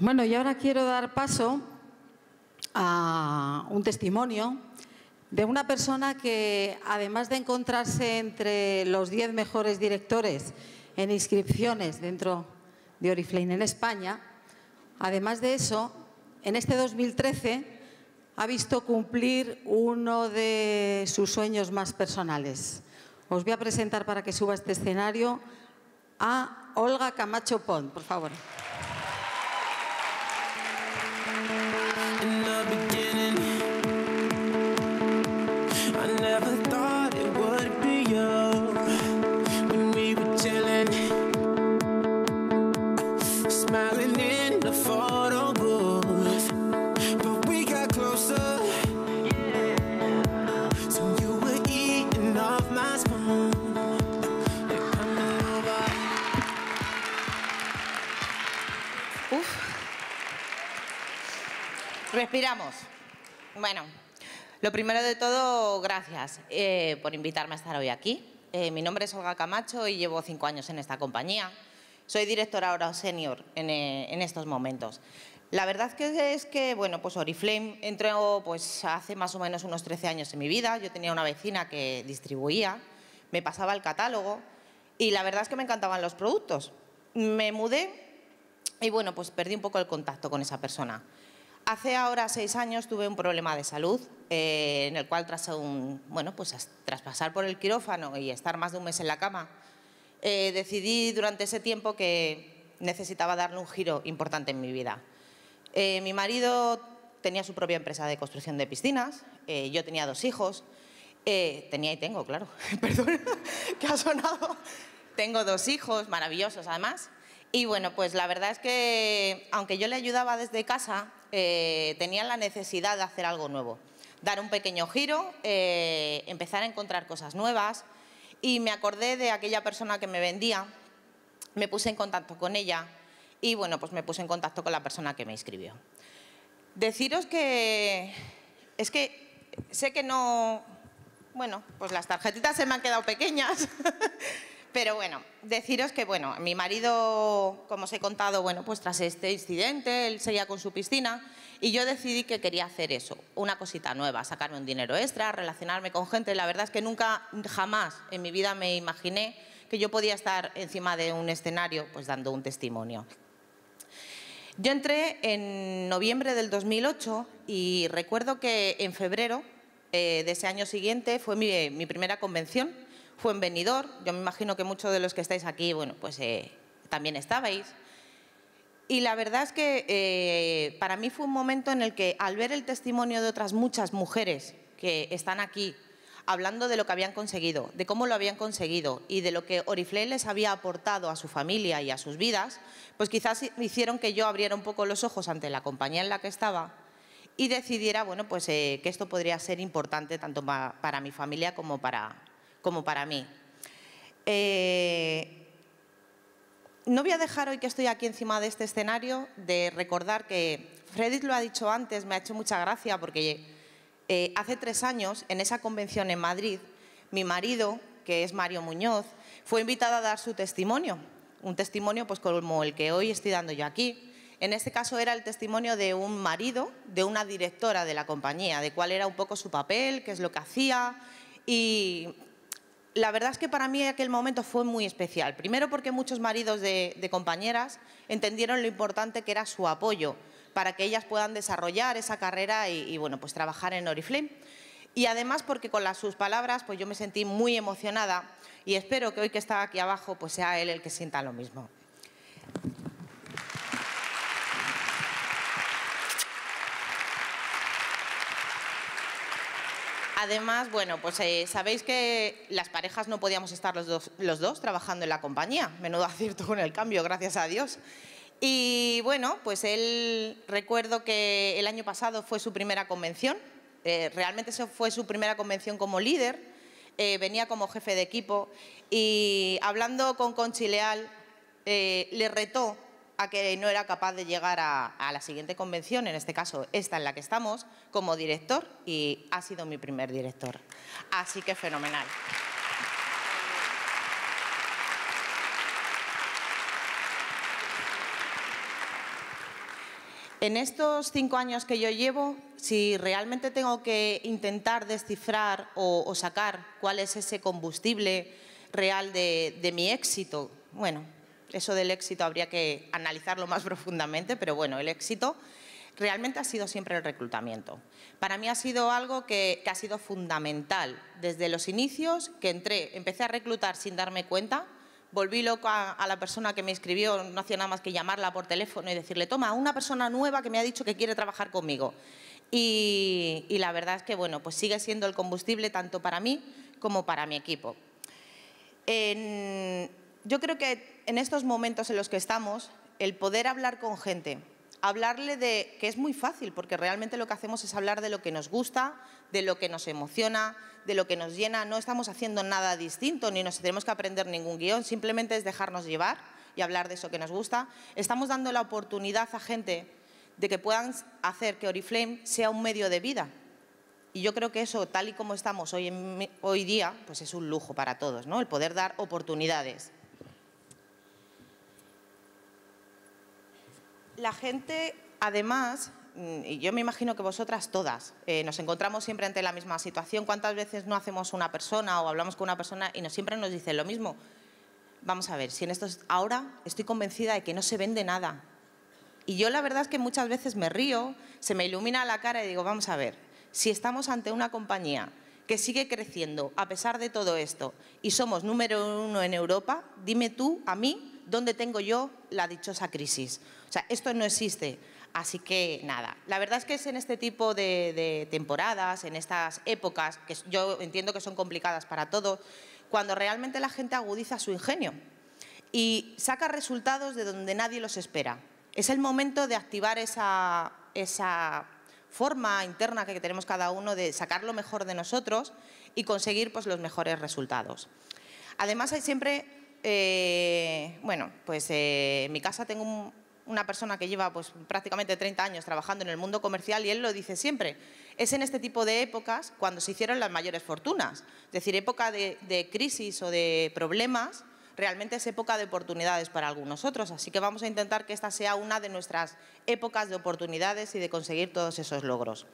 Bueno, y ahora quiero dar paso a un testimonio de una persona que, además de encontrarse entre los 10 mejores directores en inscripciones dentro de Oriflame en España, además de eso, en este 2013 ha visto cumplir uno de sus sueños más personales. Os voy a presentar para que suba este escenario a Olga Camacho Pont, por favor. Thank you. Respiramos. Bueno, lo primero de todo, gracias eh, por invitarme a estar hoy aquí. Eh, mi nombre es Olga Camacho y llevo cinco años en esta compañía. Soy directora ahora senior en, eh, estos momentos. La verdad es que, bueno, pues Oriflame entró pues, hace más o menos unos 13 años en mi vida. Yo tenía una vecina que distribuía, me pasaba el catálogo y la verdad es que me encantaban los productos. Me mudé y, bueno, pues perdí un poco el contacto con esa persona. Hace ahora seis años tuve un problema de salud eh, en el cual pues, tras, pasar por el quirófano y estar más de un mes en la cama, eh, decidí durante ese tiempo que necesitaba darle un giro importante en mi vida. Eh, mi marido tenía su propia empresa de construcción de piscinas, yo tenía dos hijos, tenía y tengo, claro, perdón, que ha sonado. Tengo dos hijos maravillosos además. Y bueno, pues la verdad es que aunque yo le ayudaba desde casa, Tenía eh, tenían la necesidad de hacer algo nuevo. Dar un pequeño giro, eh, empezar a encontrar cosas nuevas y me acordé de aquella persona que me vendía, me puse en contacto con ella y bueno, pues me puse en contacto con la persona que me inscribió. Deciros que es que sé que no, bueno, pues las tarjetitas se me han quedado pequeñas. Pero bueno, deciros que bueno, mi marido, como os he contado, bueno, pues tras este incidente, él seguía con su piscina y yo decidí que quería hacer eso, una cosita nueva, sacarme un dinero extra, relacionarme con gente. La verdad es que nunca, jamás en mi vida me imaginé que yo podía estar encima de un escenario pues dando un testimonio. Yo entré en noviembre del 2008 y recuerdo que en febrero eh, de ese año siguiente fue mi primera convención fue en Yo me imagino que muchos de los que estáis aquí, bueno, pues eh, también estabais. Y la verdad es que eh, para mí fue un momento en el que al ver el testimonio de otras muchas mujeres que están aquí hablando de lo que habían conseguido, de cómo lo habían conseguido y de lo que Oriflame les había aportado a su familia y a sus vidas, pues quizás hicieron que yo abriera un poco los ojos ante la compañía en la que estaba y decidiera bueno, pues, eh, que esto podría ser importante tanto para mi familia como para, como para mí. Eh, no voy a dejar hoy que estoy aquí encima de este escenario de recordar que freddy lo ha dicho antes, me ha hecho mucha gracia porque eh, hace tres años, en esa convención en Madrid, mi marido, que es Mario Muñoz, fue invitado a dar su testimonio, un testimonio pues como el que hoy estoy dando yo aquí. En este caso era el testimonio de un marido, de una directora de la compañía, de cuál era un poco su papel, qué es lo que hacía y la verdad es que para mí aquel momento fue muy especial. Primero porque muchos maridos de, compañeras entendieron lo importante que era su apoyo para que ellas puedan desarrollar esa carrera y, bueno, pues trabajar en Oriflame. Y además porque con las, sus palabras pues yo me sentí muy emocionada y espero que hoy que está aquí abajo pues sea él el que sienta lo mismo. Además, bueno, pues eh, sabéis que las parejas no podíamos estar los dos, los dos trabajando en la compañía. Menudo acierto con el cambio, gracias a Dios. Y bueno, pues él recuerdo que el año pasado fue su primera convención. Eh, realmente eso fue su primera convención como líder. Eh, venía como jefe de equipo y hablando con Conchileal le retó a que no era capaz de llegar a, la siguiente convención, en este caso esta en la que estamos, como director y ha sido mi primer director. Así que fenomenal. En estos cinco años que yo llevo, si realmente tengo que intentar descifrar o, sacar cuál es ese combustible real de mi éxito, bueno, eso del éxito habría que analizarlo más profundamente, pero bueno, el éxito realmente ha sido siempre el reclutamiento. Para mí ha sido algo que, ha sido fundamental desde los inicios, que entré, empecé a reclutar sin darme cuenta, volví loco a la persona que me escribió, no hacía nada más que llamarla por teléfono y decirle, toma, una persona nueva que me ha dicho que quiere trabajar conmigo. Y, y, la verdad es que, bueno, pues sigue siendo el combustible tanto para mí como para mi equipo. En, yo creo que en estos momentos en los que estamos, el poder hablar con gente, hablarle de que es muy fácil, porque realmente lo que hacemos es hablar de lo que nos gusta, de lo que nos emociona, de lo que nos llena. No estamos haciendo nada distinto, ni nos tenemos que aprender ningún guión, simplemente es dejarnos llevar y hablar de eso que nos gusta. Estamos dando la oportunidad a gente de que puedan hacer que Oriflame sea un medio de vida. Y yo creo que eso, tal y como estamos hoy, en, hoy día, pues es un lujo para todos, ¿no? El poder dar oportunidades. la gente, además, mm, y yo me imagino que vosotras todas, eh, nos encontramos siempre ante la misma situación. ¿Cuántas veces no hacemos una persona o hablamos con una persona y nos, siempre nos dicen lo mismo? Vamos a ver, si en esto ahora estoy convencida de que no se vende nada. Y yo la verdad es que muchas veces me río, se me ilumina la cara y digo, vamos a ver, si estamos ante una compañía que sigue creciendo a pesar de todo esto y somos número uno en Europa, dime tú a mí dónde tengo yo la dichosa crisis. O sea, esto no existe. Así que nada, la verdad es que es en este tipo de, temporadas, en estas épocas, que yo entiendo que son complicadas para todos, cuando realmente la gente agudiza su ingenio y saca resultados de donde nadie los espera. Es el momento de activar esa, esa forma interna que tenemos cada uno de sacar lo mejor de nosotros y conseguir pues, los mejores resultados. Además, hay siempre eh, bueno, pues eh, en mi casa tengo una persona que lleva pues, prácticamente 30 años trabajando en el mundo comercial y él lo dice siempre. Es en este tipo de épocas cuando se hicieron las mayores fortunas. Es decir, época de, de crisis o de problemas, realmente es época de oportunidades para algunos otros. Así que vamos a intentar que esta sea una de nuestras épocas de oportunidades y de conseguir todos esos logros.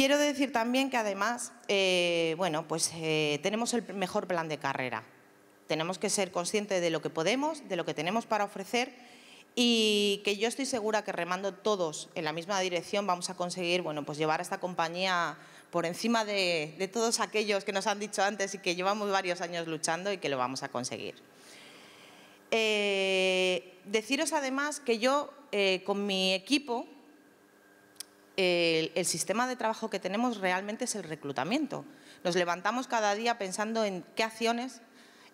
Quiero decir también que además, eh, bueno, pues eh, tenemos el mejor plan de carrera. Tenemos que ser conscientes de lo que podemos, de lo que tenemos para ofrecer y que yo estoy segura que remando todos en la misma dirección vamos a conseguir, bueno, pues llevar a esta compañía por encima de, todos aquellos que nos han dicho antes y que llevamos varios años luchando y que lo vamos a conseguir. Eh, deciros además que yo con mi equipo el, sistema de trabajo que tenemos realmente es el reclutamiento. Nos levantamos cada día pensando en qué acciones.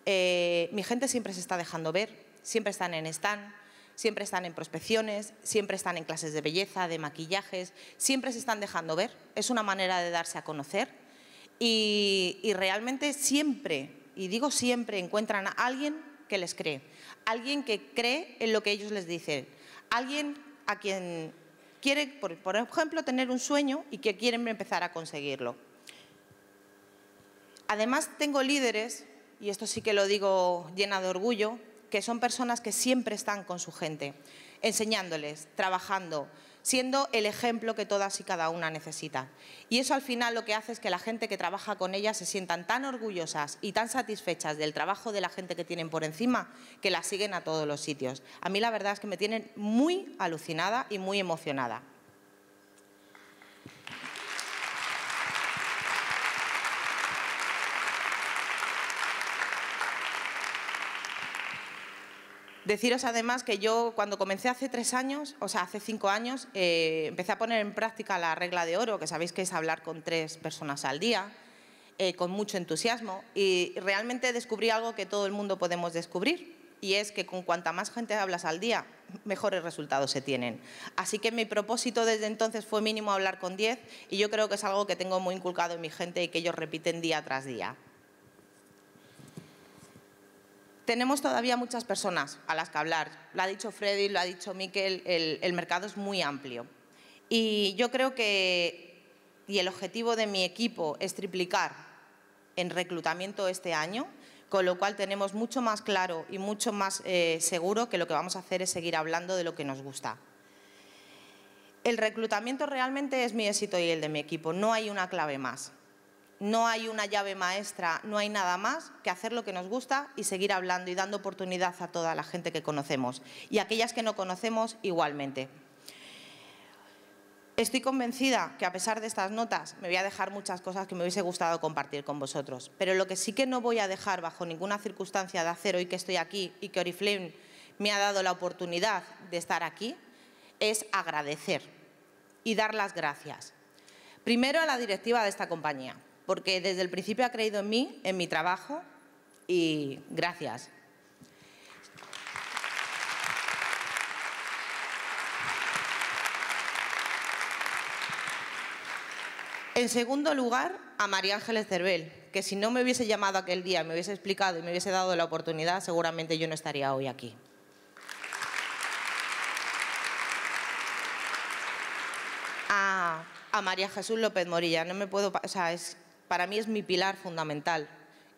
Eh, mi gente siempre se está dejando ver, siempre están en stand, siempre están en prospecciones, siempre están en clases de belleza, de maquillajes, siempre se están dejando ver. Es una manera de darse a conocer y realmente siempre, y digo siempre, encuentran a alguien que les cree, alguien que cree en lo que ellos les dicen, alguien a quien quieren, por, por ejemplo, tener un sueño y que quieren empezar a conseguirlo. Además, tengo líderes, y esto sí que lo digo llena de orgullo, que son personas que siempre están con su gente, enseñándoles, trabajando, siendo el ejemplo que todas y cada una necesita. Y eso al final lo que hace es que la gente que trabaja con ellas se sientan tan orgullosas y tan satisfechas del trabajo de la gente que tienen por encima que la siguen a todos los sitios. A mí la verdad es que me tienen muy alucinada y muy emocionada. Deciros además que yo cuando comencé hace tres años, o sea, hace cinco años, eh, empecé a poner en práctica la regla de oro, que sabéis que es hablar con tres personas al día, eh, con mucho entusiasmo, y realmente descubrí algo que todo el mundo podemos descubrir, y es que con cuanta más gente hablas al día, mejores resultados se tienen. Así que mi propósito desde entonces fue mínimo hablar con diez, y yo creo que es algo que tengo muy inculcado en mi gente y que ellos repiten día tras día tenemos todavía muchas personas a las que hablar. Lo ha dicho Freddy, lo ha dicho Miquel, el, mercado es muy amplio. Y yo creo que, y el objetivo de mi equipo es triplicar en reclutamiento este año, con lo cual tenemos mucho más claro y mucho más eh, seguro que lo que vamos a hacer es seguir hablando de lo que nos gusta. El reclutamiento realmente es mi éxito y el de mi equipo, no hay una clave más no hay una llave maestra, no hay nada más que hacer lo que nos gusta y seguir hablando y dando oportunidad a toda la gente que conocemos y a aquellas que no conocemos igualmente. Estoy convencida que a pesar de estas notas me voy a dejar muchas cosas que me hubiese gustado compartir con vosotros, pero lo que sí que no voy a dejar bajo ninguna circunstancia de hacer hoy que estoy aquí y que Oriflame me ha dado la oportunidad de estar aquí es agradecer y dar las gracias. Primero a la directiva de esta compañía, porque desde el principio ha creído en mí, en mi trabajo y gracias. En segundo lugar, a María Ángeles Cervel, que si no me hubiese llamado aquel día, me hubiese explicado y me hubiese dado la oportunidad, seguramente yo no estaría hoy aquí. A, a María Jesús López Morilla, no me puedo, o sea, para mí es mi pilar fundamental.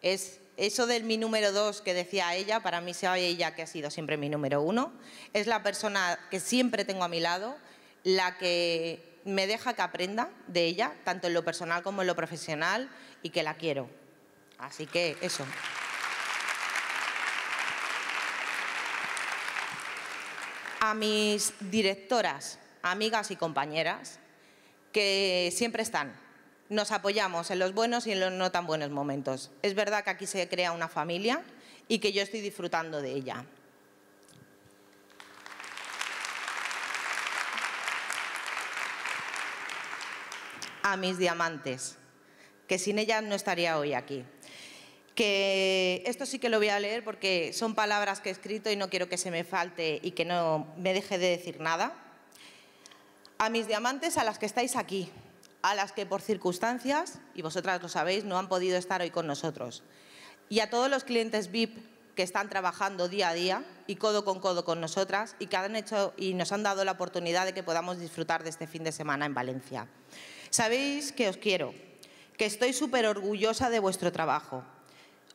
Es eso del mi número dos que decía ella, para mí sea ella que ha sido siempre mi número uno. Es la persona que siempre tengo a mi lado, la que me deja que aprenda de ella, tanto en lo personal como en lo profesional, y que la quiero. Así que eso. A mis directoras, amigas y compañeras, que siempre están nos apoyamos en los buenos y en los no tan buenos momentos. Es verdad que aquí se crea una familia y que yo estoy disfrutando de ella. A mis diamantes, que sin ellas no estaría hoy aquí. Que esto sí que lo voy a leer porque son palabras que he escrito y no quiero que se me falte y que no me deje de decir nada. A mis diamantes a las que estáis aquí, a las que por circunstancias, y vosotras lo sabéis, no han podido estar hoy con nosotros. Y a todos los clientes VIP que están trabajando día a día y codo con codo con nosotras y que hecho y nos han dado la oportunidad de que podamos disfrutar de este fin de semana en Valencia. Sabéis que os quiero, que estoy súper orgullosa de vuestro trabajo.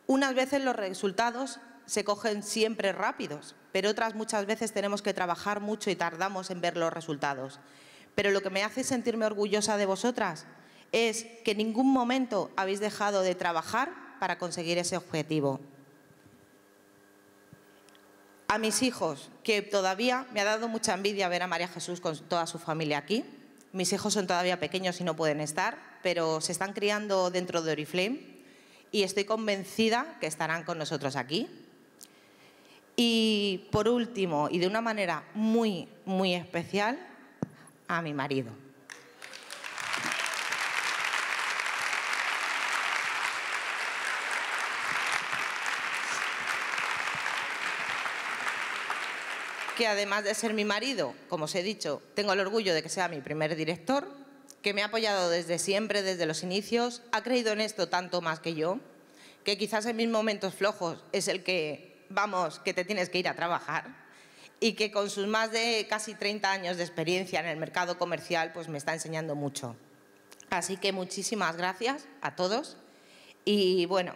Unas veces los resultados se cogen siempre rápidos, pero otras muchas veces tenemos que trabajar mucho y tardamos en ver los resultados. Pero lo que me hace sentirme orgullosa de vosotras es que en ningún momento habéis dejado de trabajar para conseguir ese objetivo. A mis hijos, que todavía me ha dado mucha envidia ver a María Jesús con toda su familia aquí. Mis hijos son todavía pequeños y no pueden estar, pero se están criando dentro de Oriflame y estoy convencida que estarán con nosotros aquí. Y por último, y de una manera muy, muy especial, a mi marido. que además de ser mi marido, como os he dicho, tengo el orgullo de que sea mi primer director, que me ha apoyado desde siempre, desde los inicios, ha creído en esto tanto más que yo, que quizás en mis momentos flojos es el que, vamos, que te tienes que ir a trabajar, y que con sus más de casi 30 años de experiencia en el mercado comercial pues me está enseñando mucho. Así que muchísimas gracias a todos y bueno,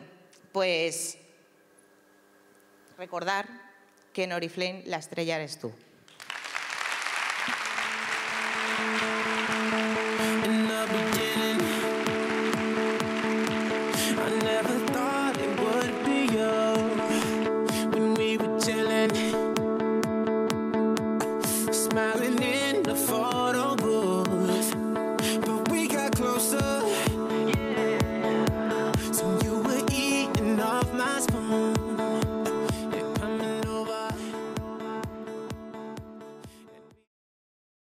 pues recordar que en Oriflame la estrella eres tú.